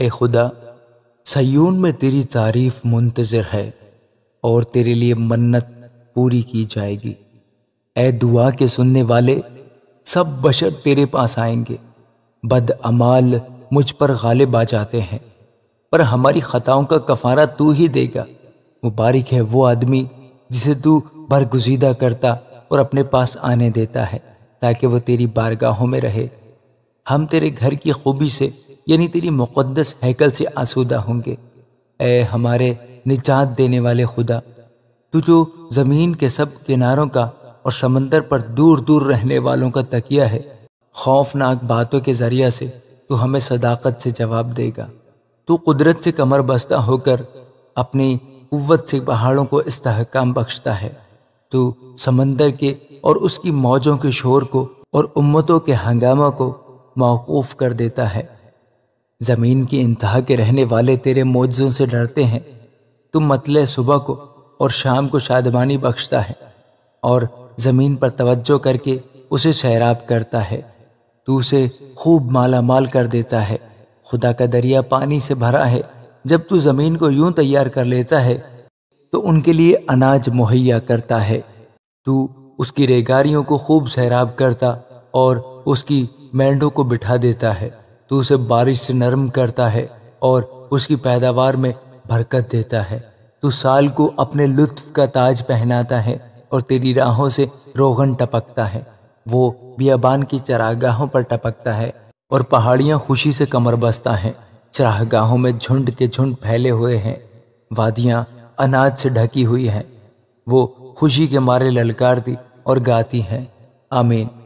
ए खुदा सयून में तेरी तारीफ मुंतज़र है और तेरे लिए मन्नत पूरी की जाएगी ए दुआ के सुनने वाले सब बशर तेरे पास आएंगे बद अमाल मुझ पर गालिब आ जाते हैं पर हमारी ख़ताओं का कफारा तू ही देगा मुबारक है वो आदमी जिसे तू बरगुजीदा करता और अपने पास आने देता है ताकि वो तेरी बारगाहों में रहे हम तेरे घर की खूबी से यानी तेरी मुक़दस हैकल से आसूदा होंगे ऐ हमारे निजात देने वाले खुदा तू जो ज़मीन के सब किनारों का और समंदर पर दूर दूर रहने वालों का तकिया है खौफनाक बातों के ज़रिए से तू हमें सदाकत से जवाब देगा तू कुदरत से कमर बस्ता होकर अपनी कुत से पहाड़ों को इस्तेकाम बख्शता है तू समंदर के और उसकी मौजों के शोर को और उम्मतों के हंगामा को मौकूफ़ कर देता है ज़मीन की इंतहा के रहने वाले तेरे मौजों से डरते हैं तुम मतले सुबह को और शाम को शादमानी बख्शता है और ज़मीन पर तवज्जो करके उसे सैराब करता है तू उसे खूब माला माल कर देता है खुदा का दरिया पानी से भरा है जब तू ज़मीन को यूं तैयार कर लेता है तो उनके लिए अनाज मुहैया करता है तू उसकी रेगारियों को खूब सैराब करता और उसकी मैंडों को बिठा देता है तो उसे बारिश से नरम करता है और उसकी पैदावार में बरकत देता है तू साल को अपने लुत्फ का ताज पहनाता है और तेरी राहों से रोगन टपकता है वो बियाबान की चरागाहों पर टपकता है और पहाड़ियाँ खुशी से कमर बसता है चरागाहों में झुंड के झुंड फैले हुए हैं वादियाँ अनाज से ढकी हुई हैं वो खुशी के मारे ललकारती और गाती हैं आमीन